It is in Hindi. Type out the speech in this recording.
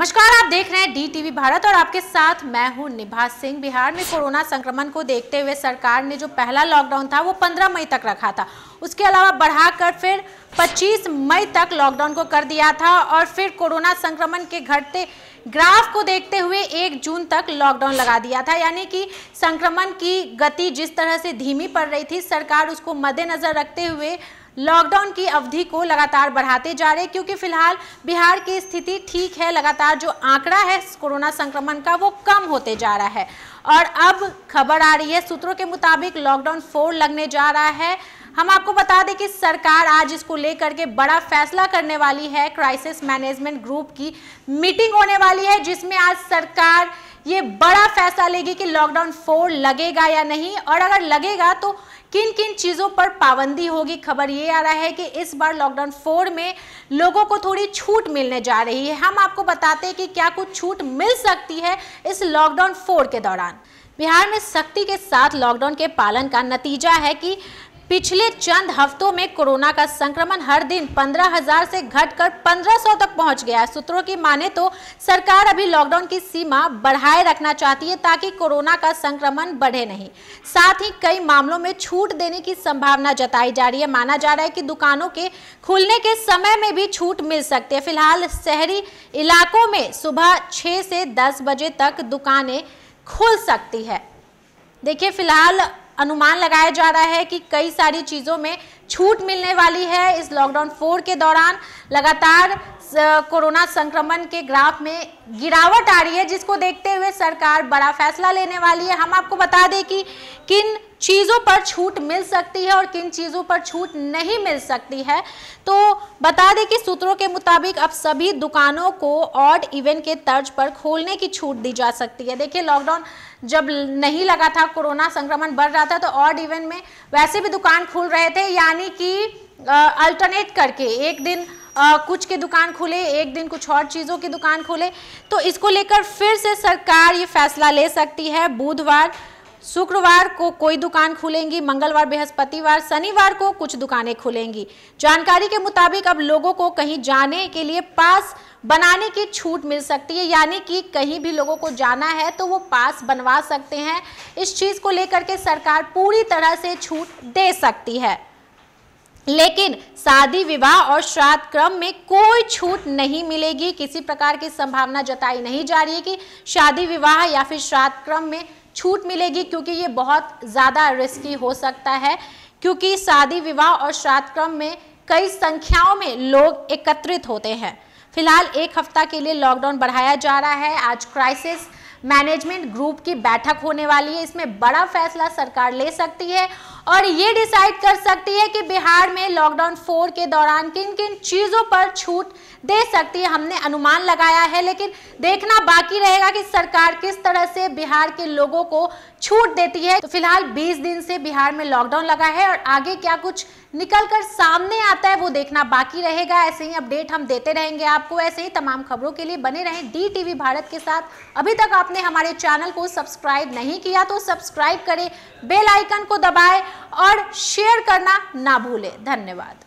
नमस्कार आप देख रहे हैं डी टीवी भारत और आपके साथ मैं हूं निभा सिंह बिहार में कोरोना संक्रमण को देखते हुए सरकार ने जो पहला लॉकडाउन था वो 15 मई तक रखा था उसके अलावा बढ़ाकर फिर 25 मई तक लॉकडाउन को कर दिया था और फिर कोरोना संक्रमण के घटते ग्राफ को देखते हुए एक जून तक लॉकडाउन लगा दिया था यानी कि संक्रमण की गति जिस तरह से धीमी पड़ रही थी सरकार उसको मद्देनजर रखते हुए लॉकडाउन की अवधि को लगातार बढ़ाते जा रहे क्योंकि फिलहाल बिहार की स्थिति ठीक है लगातार जो आंकड़ा है कोरोना संक्रमण का वो कम होते जा रहा है और अब खबर आ रही है सूत्रों के मुताबिक लॉकडाउन फोर लगने जा रहा है हम आपको बता दें कि सरकार आज इसको लेकर के बड़ा फैसला करने वाली है क्राइसिस मैनेजमेंट ग्रुप की मीटिंग होने वाली है जिसमें आज सरकार ये बड़ा फैसला लेगी कि लॉकडाउन फोर लगेगा या नहीं और अगर लगेगा तो किन किन चीज़ों पर पाबंदी होगी खबर ये आ रहा है कि इस बार लॉकडाउन फोर में लोगों को थोड़ी छूट मिलने जा रही है हम आपको बताते हैं कि क्या कुछ छूट मिल सकती है इस लॉकडाउन फोर के दौरान बिहार में सख्ती के साथ लॉकडाउन के पालन का नतीजा है कि पिछले चंद हफ्तों में कोरोना का संक्रमण हर दिन 15,000 से घटकर 1,500 तक पहुंच गया है सूत्रों की माने तो सरकार अभी लॉकडाउन की सीमा बढ़ाए रखना चाहती है ताकि कोरोना का संक्रमण बढ़े नहीं साथ ही कई मामलों में छूट देने की संभावना जताई जा रही है माना जा रहा है कि दुकानों के खुलने के समय में भी छूट मिल सकती है फिलहाल शहरी इलाकों में सुबह छः से दस बजे तक दुकानें खुल सकती है देखिए फिलहाल अनुमान लगाया जा रहा है कि कई सारी चीज़ों में छूट मिलने वाली है इस लॉकडाउन फोर के दौरान लगातार कोरोना संक्रमण के ग्राफ में गिरावट आ रही है जिसको देखते हुए सरकार बड़ा फैसला लेने वाली है हम आपको बता दें कि किन चीज़ों पर छूट मिल सकती है और किन चीज़ों पर छूट नहीं मिल सकती है तो बता दें कि सूत्रों के मुताबिक अब सभी दुकानों को ऑड इवेंट के तर्ज पर खोलने की छूट दी जा सकती है देखिए लॉकडाउन जब नहीं लगा था कोरोना संक्रमण बढ़ रहा था तो ऑड इवेंट में वैसे भी दुकान खुल रहे थे यानी कि अल्टरनेट करके एक दिन आ, कुछ के दुकान खुले एक दिन कुछ और चीज़ों की दुकान खुले तो इसको लेकर फिर से सरकार ये फैसला ले सकती है बुधवार शुक्रवार को कोई दुकान खुलेंगी मंगलवार बृहस्पतिवार शनिवार को कुछ दुकानें खुलेंगी जानकारी के मुताबिक अब लोगों को कहीं जाने के लिए पास बनाने की छूट मिल सकती है यानी कि कहीं भी लोगों को जाना है तो वो पास बनवा सकते हैं इस चीज़ को लेकर के सरकार पूरी तरह से छूट दे सकती है लेकिन शादी विवाह और श्राद्ध क्रम में कोई छूट नहीं मिलेगी किसी प्रकार की संभावना जताई नहीं जा रही है कि शादी विवाह या फिर श्राद्ध क्रम में छूट मिलेगी क्योंकि ये बहुत ज़्यादा रिस्की हो सकता है क्योंकि शादी विवाह और श्राद्ध क्रम में कई संख्याओं में लोग एकत्रित होते हैं फिलहाल एक हफ्ता के लिए लॉकडाउन बढ़ाया जा रहा है आज क्राइसिस मैनेजमेंट ग्रुप की बैठक होने वाली है इसमें बड़ा फैसला सरकार ले सकती है और ये डिसाइड कर सकती है कि बिहार में लॉकडाउन फोर के दौरान किन किन चीज़ों पर छूट दे सकती है हमने अनुमान लगाया है लेकिन देखना बाकी रहेगा कि सरकार किस तरह से बिहार के लोगों को छूट देती है तो फिलहाल 20 दिन से बिहार में लॉकडाउन लगा है और आगे क्या कुछ निकल कर सामने आता है वो देखना बाकी रहेगा ऐसे ही अपडेट हम देते रहेंगे आपको ऐसे ही तमाम खबरों के लिए बने रहें डी टीवी भारत के साथ अभी तक आपने हमारे चैनल को सब्सक्राइब नहीं किया तो सब्सक्राइब करें बेल आइकन को दबाएं और शेयर करना ना भूलें धन्यवाद